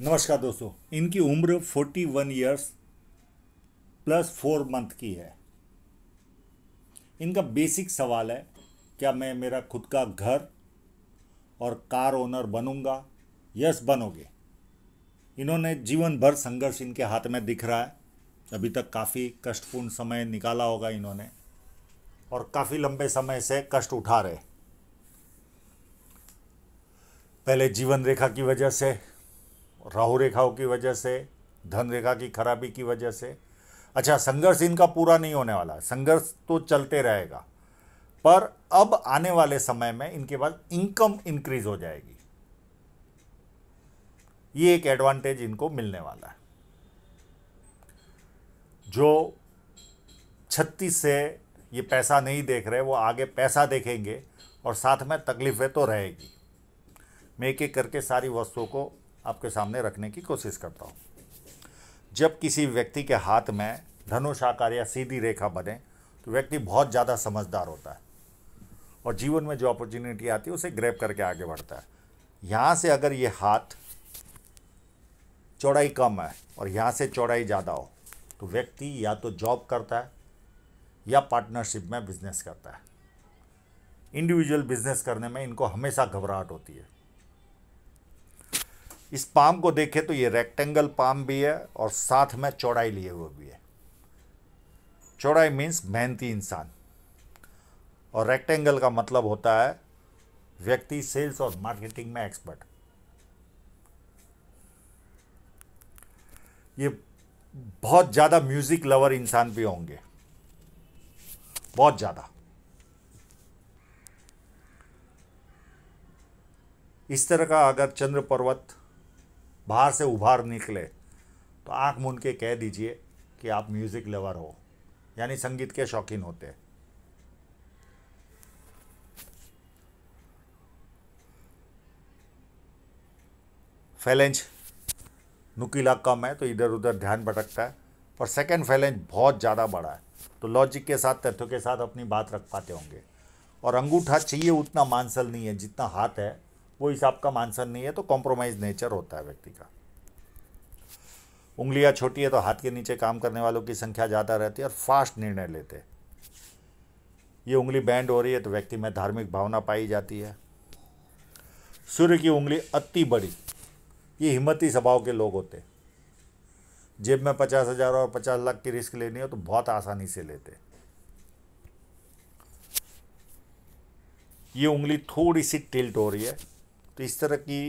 नमस्कार दोस्तों इनकी उम्र 41 ईयर्स प्लस फोर मंथ की है इनका बेसिक सवाल है क्या मैं मेरा खुद का घर और कार ओनर बनूंगा यस बनोगे इन्होंने जीवन भर संघर्ष इनके हाथ में दिख रहा है अभी तक काफ़ी कष्टपूर्ण समय निकाला होगा इन्होंने और काफ़ी लंबे समय से कष्ट उठा रहे पहले जीवन रेखा की वजह से राहु रेखाओं की वजह से धन रेखा की खराबी की वजह से अच्छा संघर्ष इनका पूरा नहीं होने वाला संघर्ष तो चलते रहेगा पर अब आने वाले समय में इनके पास इनकम इंक्रीज हो जाएगी ये एक एडवांटेज इनको मिलने वाला है जो छत्तीस से ये पैसा नहीं देख रहे वो आगे पैसा देखेंगे और साथ में तकलीफ़ें तो रहेगी मैं एक एक करके सारी वस्तुओं को आपके सामने रखने की कोशिश करता हूँ जब किसी व्यक्ति के हाथ में धनुष आकार या सीधी रेखा बने तो व्यक्ति बहुत ज़्यादा समझदार होता है और जीवन में जो अपॉर्चुनिटी आती है उसे ग्रैप करके आगे बढ़ता है यहाँ से अगर ये हाथ चौड़ाई कम है और यहाँ से चौड़ाई ज़्यादा हो तो व्यक्ति या तो जॉब करता है या पार्टनरशिप में बिजनेस करता है इंडिविजुअल बिजनेस करने में इनको हमेशा घबराहट होती है इस पाम को देखें तो ये रेक्टेंगल पाम भी है और साथ में चौड़ाई लिए हुए भी है चौड़ाई मीन्स मेहनती इंसान और रेक्टेंगल का मतलब होता है व्यक्ति सेल्स और मार्केटिंग में एक्सपर्ट ये बहुत ज़्यादा म्यूज़िक लवर इंसान भी होंगे बहुत ज़्यादा इस तरह का अगर चंद्र पर्वत बाहर से उभार निकले तो आँख मुन के कह दीजिए कि आप म्यूज़िक लवर हो यानी संगीत के शौकीन होते हैं फैलेंज नुकीला कम है तो इधर उधर ध्यान भटकता है और सेकेंड फैलेंज बहुत ज़्यादा बड़ा है तो लॉजिक के साथ तथ्यों के साथ अपनी बात रख पाते होंगे और अंगूठा चाहिए उतना मांसल नहीं है जितना हाथ है वो हिसाब का मानसन नहीं है तो कॉम्प्रोमाइज़ नेचर होता है व्यक्ति का उंगलियां छोटी है तो हाथ के नीचे काम करने वालों की संख्या ज़्यादा रहती है और फास्ट निर्णय लेते हैं ये उंगली बैंड हो रही है तो व्यक्ति में धार्मिक भावना पाई जाती है सूर्य की उंगली अति बड़ी ये हिम्मती स्वभाव के लोग होते जेब में पचास हज़ार और पचास लाख की रिस्क लेनी हो तो बहुत आसानी से लेते ये उंगली थोड़ी सी टिल्ट हो रही है तो इस तरह की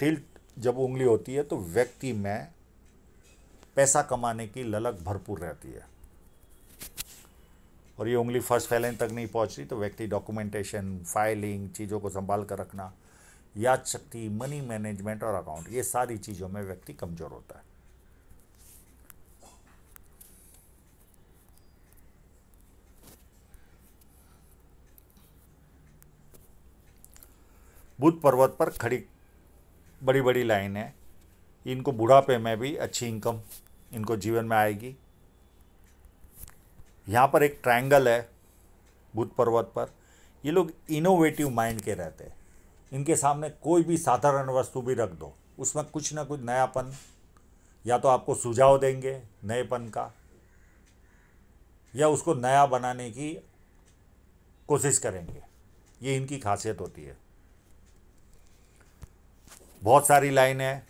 टिल्ट जब उंगली होती है तो व्यक्ति में पैसा कमाने की ललक भरपूर रहती है और ये उंगली फर्स्ट फैलन तक नहीं पहुंच रही तो व्यक्ति डॉक्यूमेंटेशन फाइलिंग चीज़ों को संभाल कर रखना याद शक्ति मनी मैनेजमेंट और अकाउंट ये सारी चीज़ों में व्यक्ति कमज़ोर होता है बुद्ध पर्वत पर खड़ी बड़ी बड़ी लाइन है इनको बुढ़ापे में भी अच्छी इनकम इनको जीवन में आएगी यहाँ पर एक ट्रायंगल है बुद्ध पर्वत पर ये लोग इनोवेटिव माइंड के रहते हैं इनके सामने कोई भी साधारण वस्तु भी रख दो उसमें कुछ ना कुछ नयापन या तो आपको सुझाव देंगे नएपन का या उसको नया बनाने की कोशिश करेंगे ये इनकी खासियत होती है बहुत सारी लाइन है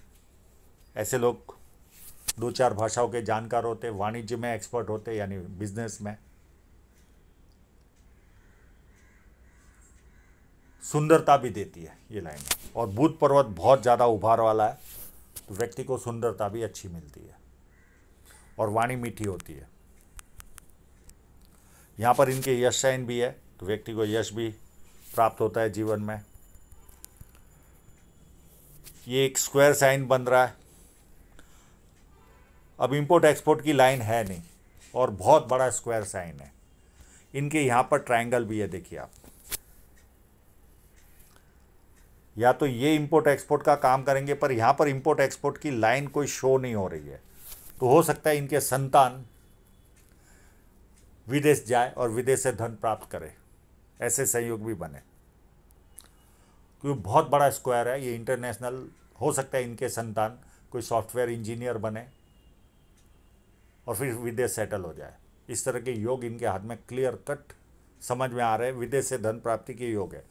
ऐसे लोग दो चार भाषाओं के जानकार होते वाणिज्य में एक्सपर्ट होते यानी बिजनेस में सुंदरता भी देती है ये लाइन और बुध पर्वत बहुत ज़्यादा उभार वाला है तो व्यक्ति को सुंदरता भी अच्छी मिलती है और वाणी मीठी होती है यहाँ पर इनके यश साइन भी है तो व्यक्ति को यश भी प्राप्त होता है जीवन में ये एक स्क्वायर साइन बन रहा है अब इंपोर्ट एक्सपोर्ट की लाइन है नहीं और बहुत बड़ा स्क्वायर साइन है इनके यहां पर ट्रायंगल भी है देखिए आप या तो ये इंपोर्ट एक्सपोर्ट का काम करेंगे पर यहां पर इंपोर्ट एक्सपोर्ट की लाइन कोई शो नहीं हो रही है तो हो सकता है इनके संतान विदेश जाए और विदेश से धन प्राप्त करे ऐसे सहयोग भी बने क्योंकि बहुत बड़ा स्क्वायर है ये इंटरनेशनल हो सकता है इनके संतान कोई सॉफ्टवेयर इंजीनियर बने और फिर विदेश सेटल हो जाए इस तरह के योग इनके हाथ में क्लियर कट समझ में आ रहे हैं विदेश से धन प्राप्ति के योग है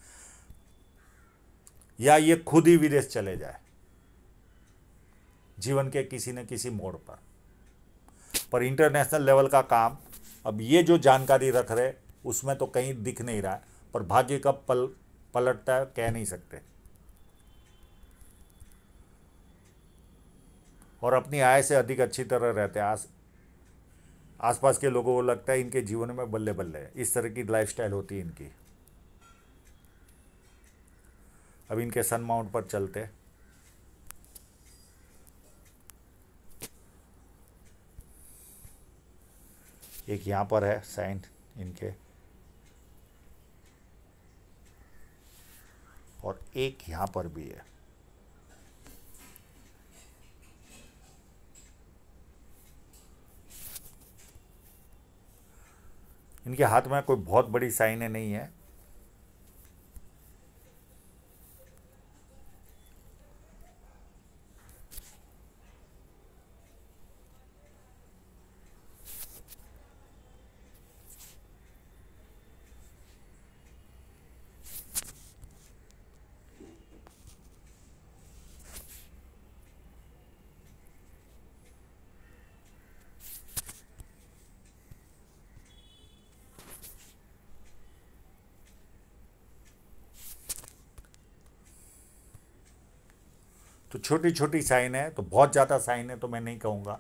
या ये खुद ही विदेश चले जाए जीवन के किसी न किसी मोड़ पर पर इंटरनेशनल लेवल का काम अब ये जो जानकारी रख रहे उसमें तो कहीं दिख नहीं रहा है पर भाग्य कब पल पलटता है कह नहीं सकते और अपनी आय से अधिक अच्छी तरह रहते हैं आस आसपास के लोगों को लगता है इनके जीवन में बल्ले बल्ले इस तरह की स्टाइल होती है इनकी अब इनके सन माउंट पर चलते एक यहाँ पर है साइन इनके और एक यहाँ पर भी है इनके हाथ में कोई बहुत बड़ी साइनें नहीं है तो छोटी छोटी साइन है तो बहुत ज़्यादा साइन है तो मैं नहीं कहूँगा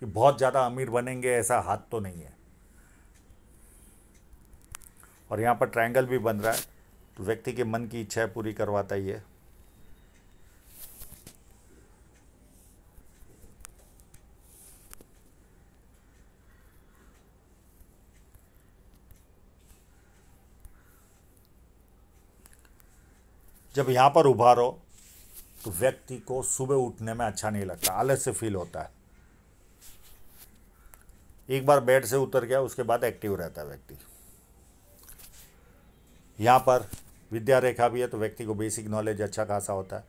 कि बहुत ज़्यादा अमीर बनेंगे ऐसा हाथ तो नहीं है और यहाँ पर ट्रायंगल भी बन रहा है तो व्यक्ति के मन की इच्छाएं पूरी करवाता ही है जब यहाँ पर उभारो व्यक्ति को सुबह उठने में अच्छा नहीं लगता आलस्य फील होता है एक बार बेड से उतर गया उसके बाद एक्टिव रहता है व्यक्ति यहाँ पर विद्या रेखा भी है तो व्यक्ति को बेसिक नॉलेज अच्छा खासा होता है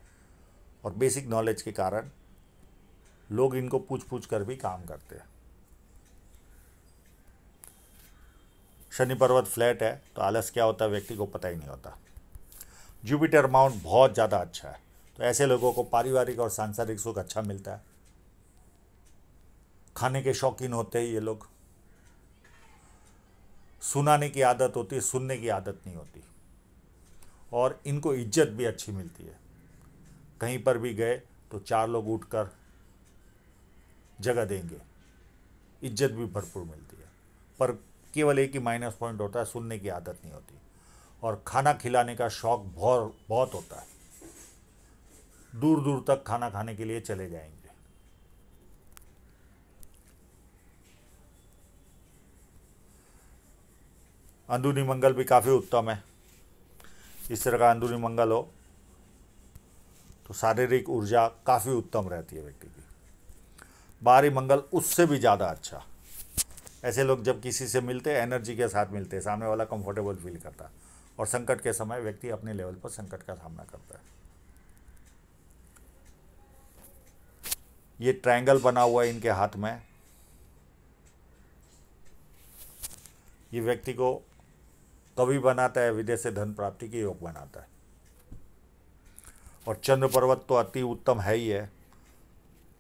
और बेसिक नॉलेज के कारण लोग इनको पूछ पूछ कर भी काम करते हैं शनि पर्वत फ्लैट है तो आलस क्या होता है व्यक्ति को पता ही नहीं होता जुपिटर माउंट बहुत ज़्यादा अच्छा है तो ऐसे लोगों को पारिवारिक और सांसारिक सुख अच्छा मिलता है खाने के शौकीन होते हैं ये लोग सुनाने की आदत होती है सुनने की आदत नहीं होती और इनको इज्जत भी अच्छी मिलती है कहीं पर भी गए तो चार लोग उठकर जगह देंगे इज्जत भी भरपूर मिलती है पर केवल एक ही माइनस पॉइंट होता है सुनने की आदत नहीं होती और खाना खिलाने का शौक बहुत बहुत होता है दूर दूर तक खाना खाने के लिए चले जाएंगे अंदरूनी मंगल भी काफ़ी उत्तम है इस तरह का अंदरूनी मंगल हो तो शारीरिक ऊर्जा काफ़ी उत्तम रहती है व्यक्ति की बाहरी मंगल उससे भी ज़्यादा अच्छा ऐसे लोग जब किसी से मिलते एनर्जी के साथ मिलते सामने वाला कंफर्टेबल फील करता है और संकट के समय व्यक्ति अपने लेवल पर संकट का सामना करता है ये ट्रायंगल बना हुआ है इनके हाथ में ये व्यक्ति को कवि बनाता है विदेश से धन प्राप्ति के योग बनाता है और चंद्र पर्वत तो अति उत्तम है ही है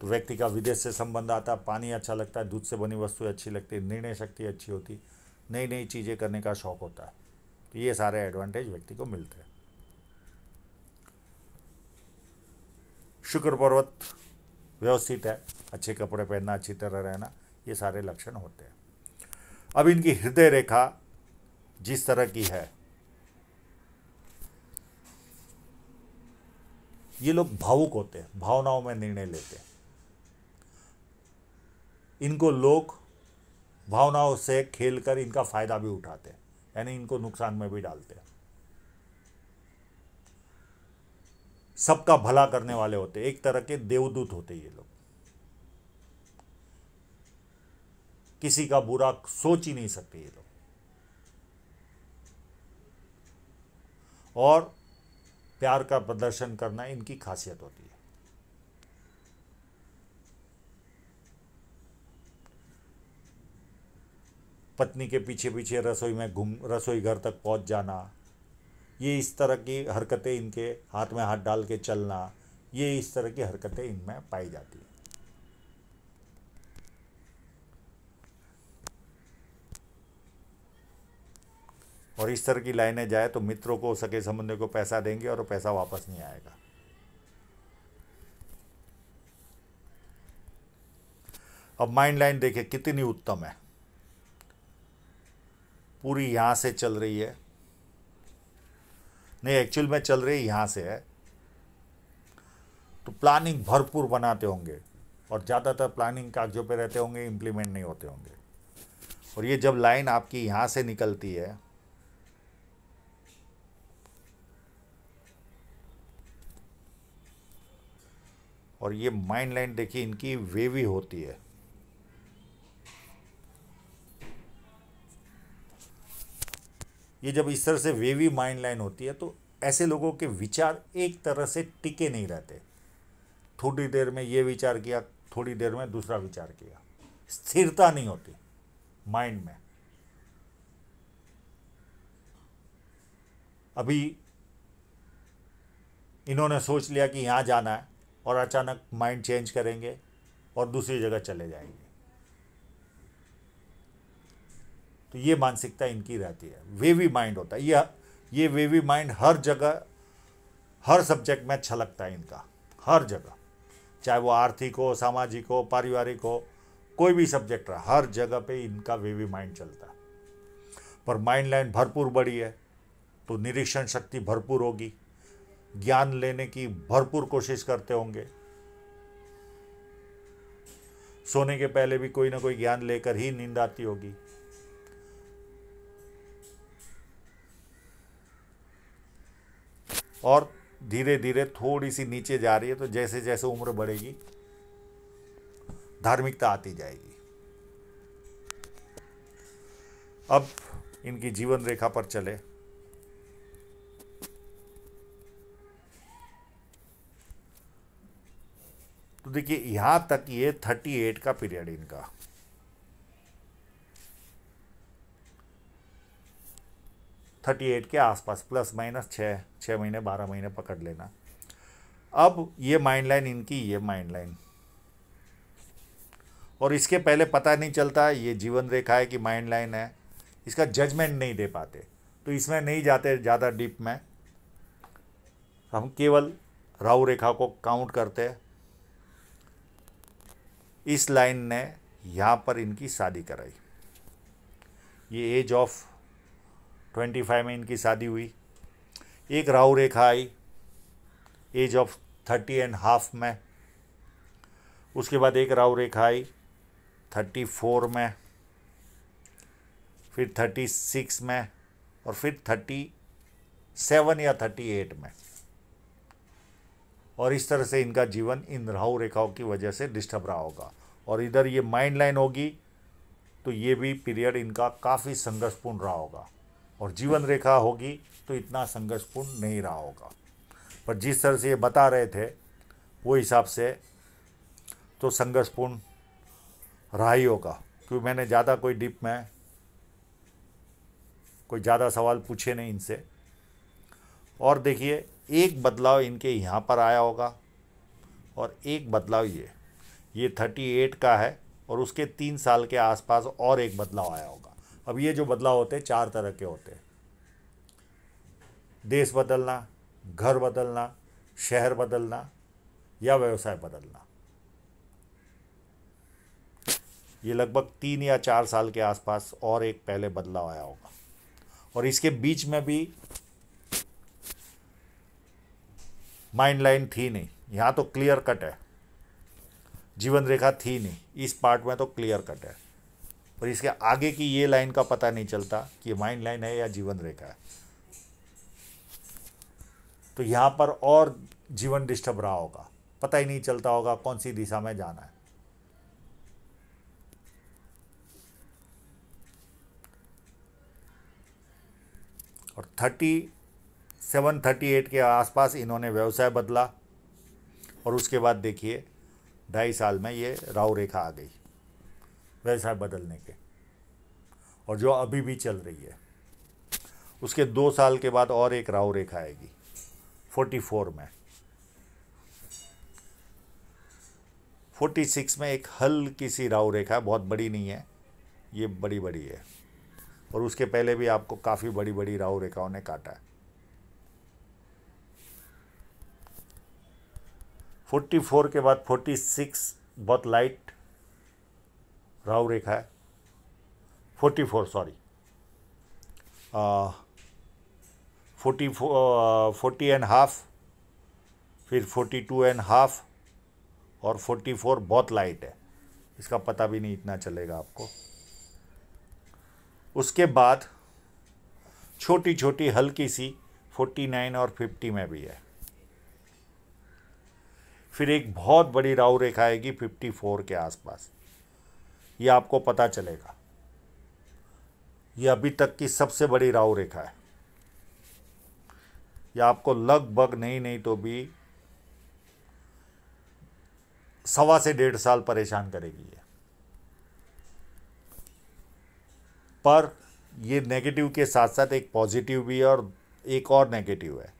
तो व्यक्ति का विदेश से संबंध आता है पानी अच्छा लगता है दूध से बनी वस्तुएं अच्छी लगती है निर्णय शक्ति अच्छी होती नई नई चीज़ें करने का शौक होता है तो ये सारे एडवांटेज व्यक्ति को मिलते हैं शुक्र पर्वत व्यवस्थित है अच्छे कपड़े पहनना अच्छी तरह रहना ये सारे लक्षण होते हैं अब इनकी हृदय रेखा जिस तरह की है ये लोग भावुक होते हैं भावनाओं में निर्णय लेते हैं इनको लोग भावनाओं से खेलकर इनका फ़ायदा भी उठाते हैं यानी इनको नुकसान में भी डालते हैं सबका भला करने वाले होते एक तरह के देवदूत होते ये लोग किसी का बुरा सोच ही नहीं सकते ये लोग और प्यार का प्रदर्शन करना इनकी खासियत होती है पत्नी के पीछे पीछे रसोई में घूम रसोई घर तक पहुंच जाना ये इस तरह की हरकतें इनके हाथ में हाथ डाल के चलना ये इस तरह की हरकतें इनमें पाई जाती हैं और इस तरह की लाइनें जाए तो मित्रों को सके संबंधियों को पैसा देंगे और पैसा वापस नहीं आएगा अब माइंड लाइन देखे कितनी उत्तम है पूरी यहां से चल रही है नहीं एक्चुअल में चल रही यहाँ से है तो प्लानिंग भरपूर बनाते होंगे और ज़्यादातर प्लानिंग कागजों पे रहते होंगे इम्प्लीमेंट नहीं होते होंगे और ये जब लाइन आपकी यहाँ से निकलती है और ये माइंड लाइन देखिए इनकी वेवी होती है ये जब इस तरह से वेवी माइंड लाइन होती है तो ऐसे लोगों के विचार एक तरह से टिके नहीं रहते थोड़ी देर में ये विचार किया थोड़ी देर में दूसरा विचार किया स्थिरता नहीं होती माइंड में अभी इन्होंने सोच लिया कि यहाँ जाना है और अचानक माइंड चेंज करेंगे और दूसरी जगह चले जाएंगे तो ये मानसिकता इनकी रहती है वेवी माइंड होता है ये ये वेवी माइंड हर जगह हर सब्जेक्ट में अच्छा लगता है इनका हर जगह चाहे वो आर्थिक हो सामाजिक हो पारिवारिक हो कोई भी सब्जेक्ट रहा हर जगह पे इनका वेवी माइंड चलता है पर माइंड लाइन भरपूर बड़ी है तो निरीक्षण शक्ति भरपूर होगी ज्ञान लेने की भरपूर कोशिश करते होंगे सोने के पहले भी कोई ना कोई ज्ञान लेकर ही नींद आती होगी और धीरे धीरे थोड़ी सी नीचे जा रही है तो जैसे जैसे उम्र बढ़ेगी धार्मिकता आती जाएगी अब इनकी जीवन रेखा पर चले तो देखिए यहां तक ये थर्टी एट का पीरियड इनका थर्टी एट के आसपास प्लस माइनस छः छः महीने बारह महीने पकड़ लेना अब ये माइंड लाइन इनकी ये माइंड लाइन और इसके पहले पता नहीं चलता ये जीवन रेखा है कि माइंड लाइन है इसका जजमेंट नहीं दे पाते तो इसमें नहीं जाते ज़्यादा डीप में हम केवल राहु रेखा को काउंट करते इस लाइन ने यहाँ पर इनकी शादी कराई ये एज ऑफ ट्वेंटी फाइव में इनकी शादी हुई एक राहु रेखा आई age of thirty and half में उसके बाद एक राहु रेखा आई थर्टी फोर में फिर थर्टी सिक्स में और फिर थर्टी सेवन या थर्टी एट में और इस तरह से इनका जीवन इन राहु रेखाओं की वजह से डिस्टर्ब रहा होगा और इधर ये माइंड लाइन होगी तो ये भी पीरियड इनका काफ़ी संघर्षपूर्ण रहा होगा और जीवन रेखा होगी तो इतना संघर्षपूर्ण नहीं रहा होगा पर जिस तरह से ये बता रहे थे वो हिसाब से तो संघर्षपूर्ण रहा ही होगा क्योंकि मैंने ज़्यादा कोई डिप में कोई ज़्यादा सवाल पूछे नहीं इनसे और देखिए एक बदलाव इनके यहाँ पर आया होगा और एक बदलाव ये ये थर्टी एट का है और उसके तीन साल के आसपास और एक बदलाव आया होगा अब ये जो बदलाव होते हैं चार तरह के होते हैं देश बदलना घर बदलना शहर बदलना या व्यवसाय बदलना ये लगभग तीन या चार साल के आसपास और एक पहले बदलाव आया होगा और इसके बीच में भी माइंड लाइन थी नहीं यहाँ तो क्लियर कट है जीवन रेखा थी नहीं इस पार्ट में तो क्लियर कट है पर इसके आगे की ये लाइन का पता नहीं चलता कि ये माइंड लाइन है या जीवन रेखा है तो यहाँ पर और जीवन डिस्टर्ब रहा होगा पता ही नहीं चलता होगा कौन सी दिशा में जाना है और थर्टी सेवन थर्टी एट के आसपास इन्होंने व्यवसाय बदला और उसके बाद देखिए ढाई साल में ये राव रेखा आ गई व्यवसाय बदलने के और जो अभी भी चल रही है उसके दो साल के बाद और एक राव रेखा आएगी फोर्टी फोर में फोर्टी सिक्स में एक हल्की सी राव रेखा बहुत बड़ी नहीं है ये बड़ी बड़ी है और उसके पहले भी आपको काफ़ी बड़ी बड़ी राव रेखाओं ने काटा है फोर्टी फोर के बाद फोर्टी सिक्स बहुत लाइट राहु रेखा है forty four sorry forty forty and half फिर फोर्टी टू एंड हाफ और फोर्टी फोर बहुत लाइट है इसका पता भी नहीं इतना चलेगा आपको उसके बाद छोटी छोटी हल्की सी फोर्टी नाइन और फिफ्टी में भी है फिर एक बहुत बड़ी राहु रेखा आएगी फिफ्टी फोर के आसपास ये आपको पता चलेगा ये अभी तक की सबसे बड़ी राहु रेखा है यह आपको लगभग नहीं नहीं तो भी सवा से डेढ़ साल परेशान करेगी है पर ये नेगेटिव के साथ साथ एक पॉजिटिव भी है और एक और नेगेटिव है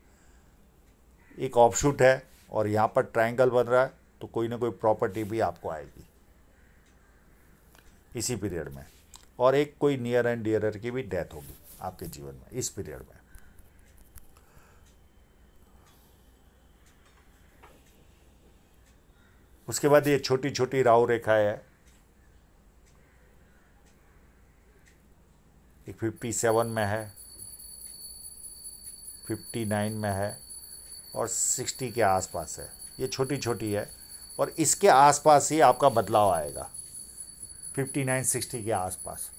एक ऑफशूट है और यहाँ पर ट्रायंगल बन रहा है तो कोई ना कोई प्रॉपर्टी भी आपको आएगी इसी पीरियड में और एक कोई नियर एंड डियर की भी डेथ होगी आपके जीवन में इस पीरियड में उसके बाद ये छोटी छोटी राव रेखा है एक फिफ्टी सेवन में है फिफ्टी नाइन में है और सिक्सटी के आसपास है ये छोटी छोटी है और इसके आसपास ही आपका बदलाव आएगा फिफ्टी नाइन सिक्सटी के आसपास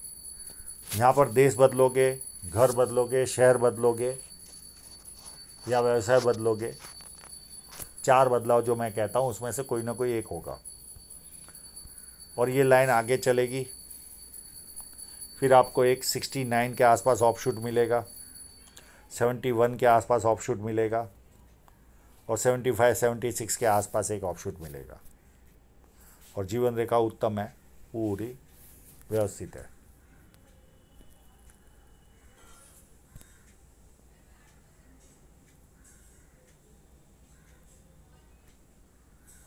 यहाँ पर देश बदलोगे घर बदलोगे शहर बदलोगे या व्यवसाय बदलोगे चार बदलाव जो मैं कहता हूँ उसमें से कोई ना कोई एक होगा और ये लाइन आगे चलेगी फिर आपको एक सिक्सटी नाइन के आसपास ऑफशूट मिलेगा सेवेंटी वन के आसपास ऑफशूट मिलेगा और फाइव सेवेंटी सिक्स के आसपास एक ऑफशूट मिलेगा और जीवन रेखा उत्तम है पूरी व्यवस्थित है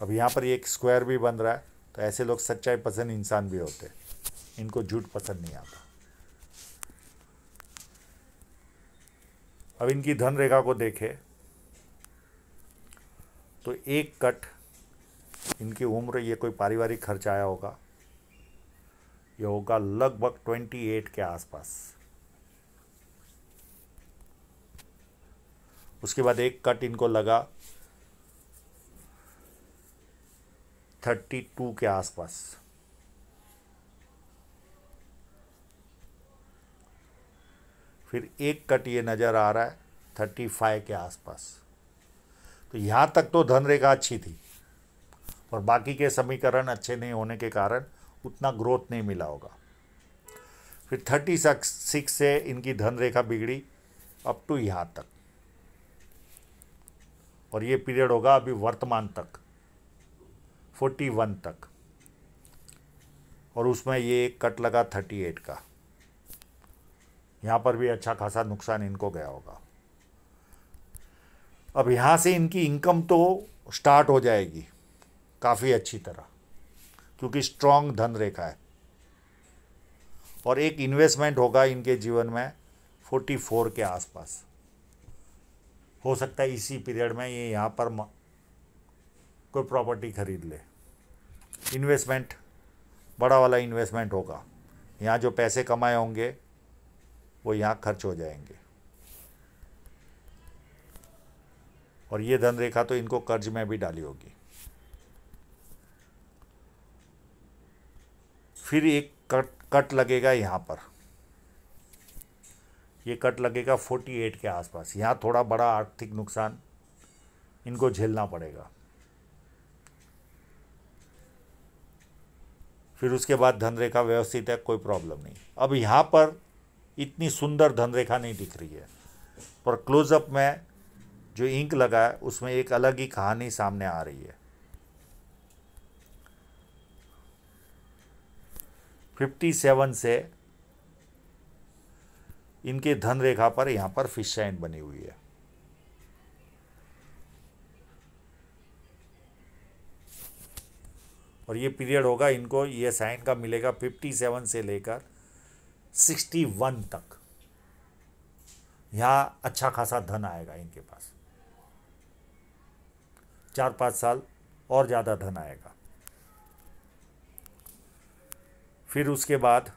अब यहां पर एक स्क्वायर भी बन रहा है तो ऐसे लोग सच्चाई पसंद इंसान भी होते हैं इनको झूठ पसंद नहीं आता अब इनकी धन रेखा को देखें तो एक कट इनकी उम्र ये कोई पारिवारिक खर्च आया होगा ये होगा लगभग ट्वेंटी एट के आसपास उसके बाद एक कट इनको लगा थर्टी टू के आसपास फिर एक कट ये नज़र आ रहा है थर्टी फाइव के आसपास तो यहां तक तो धनरेखा अच्छी थी और बाकी के समीकरण अच्छे नहीं होने के कारण उतना ग्रोथ नहीं मिला होगा फिर थर्टी सिक्स से इनकी धन रेखा बिगड़ी अप टू यहाँ तक और ये पीरियड होगा अभी वर्तमान तक फोर्टी वन तक और उसमें ये कट लगा थर्टी एट का यहाँ पर भी अच्छा खासा नुकसान इनको गया होगा अब यहाँ से इनकी इनकम तो स्टार्ट हो जाएगी काफ़ी अच्छी तरह क्योंकि स्ट्रांग धन रेखा है और एक इन्वेस्टमेंट होगा इनके जीवन में 44 के आसपास हो सकता है इसी पीरियड में ये यहाँ पर कोई प्रॉपर्टी खरीद ले इन्वेस्टमेंट बड़ा वाला इन्वेस्टमेंट होगा यहाँ जो पैसे कमाए होंगे वो यहाँ खर्च हो जाएंगे और ये धन रेखा तो इनको कर्ज में भी डाली होगी फिर एक कट कट लगेगा यहाँ पर ये कट लगेगा 48 के आसपास यहाँ थोड़ा बड़ा आर्थिक नुकसान इनको झेलना पड़ेगा फिर उसके बाद धनरेखा व्यवस्थित है कोई प्रॉब्लम नहीं अब यहाँ पर इतनी सुंदर धनरेखा नहीं दिख रही है पर क्लोजअप में जो इंक लगा है उसमें एक अलग ही कहानी सामने आ रही है 57 से इनके धन रेखा पर यहां पर फिश साइन बनी हुई है और ये पीरियड होगा इनको ये साइन का मिलेगा 57 से लेकर 61 तक यहां अच्छा खासा धन आएगा इनके पास चार पांच साल और ज़्यादा धन आएगा फिर उसके बाद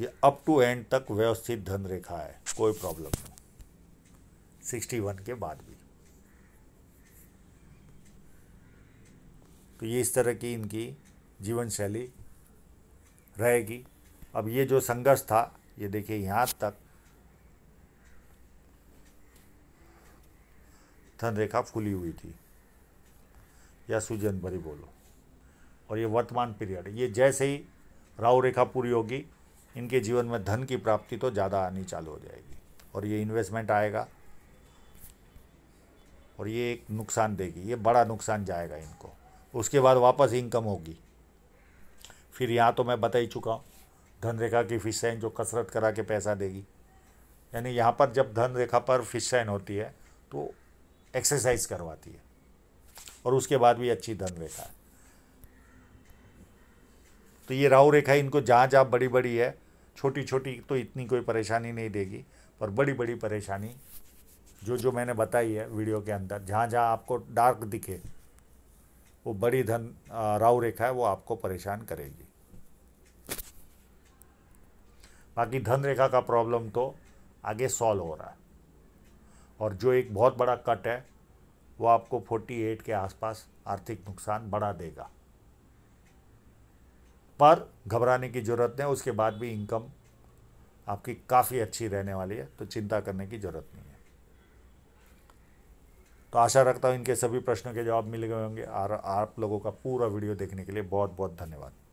ये अप टू एंड तक व्यवस्थित धन रेखा है कोई प्रॉब्लम नहीं सिक्सटी वन के बाद भी तो ये इस तरह की इनकी जीवन शैली रहेगी अब ये जो संघर्ष था ये देखिए यहाँ तक धन रेखा फूली हुई थी या सुजन भरी बोलो और ये वर्तमान पीरियड ये जैसे ही राहु रेखा पूरी होगी इनके जीवन में धन की प्राप्ति तो ज़्यादा आनी चालू हो जाएगी और ये इन्वेस्टमेंट आएगा और ये एक नुकसान देगी ये बड़ा नुकसान जाएगा इनको उसके बाद वापस इनकम होगी फिर यहाँ तो मैं बता ही चुका हूँ धन रेखा की फिश साइन जो कसरत करा के पैसा देगी यानी यहाँ पर जब धन रेखा पर फिश साइन होती है तो एक्सरसाइज करवाती है और उसके बाद भी अच्छी धन रेखा है तो ये राहु रेखा इनको जहाँ जहाँ बड़ी बड़ी है छोटी छोटी तो इतनी कोई परेशानी नहीं देगी पर बड़ी बड़ी परेशानी जो जो मैंने बताई है वीडियो के अंदर जहाँ जहाँ आपको डार्क दिखे वो बड़ी धन राहु रेखा है वो आपको परेशान करेगी बाकी धन रेखा का प्रॉब्लम तो आगे सॉल्व हो रहा है और जो एक बहुत बड़ा कट है वो आपको 48 के आसपास आर्थिक नुकसान बढ़ा देगा पर घबराने की ज़रूरत नहीं उसके बाद भी इनकम आपकी काफ़ी अच्छी रहने वाली है तो चिंता करने की ज़रूरत नहीं है तो आशा रखता हूँ इनके सभी प्रश्नों के जवाब मिल गए होंगे और आप लोगों का पूरा वीडियो देखने के लिए बहुत बहुत धन्यवाद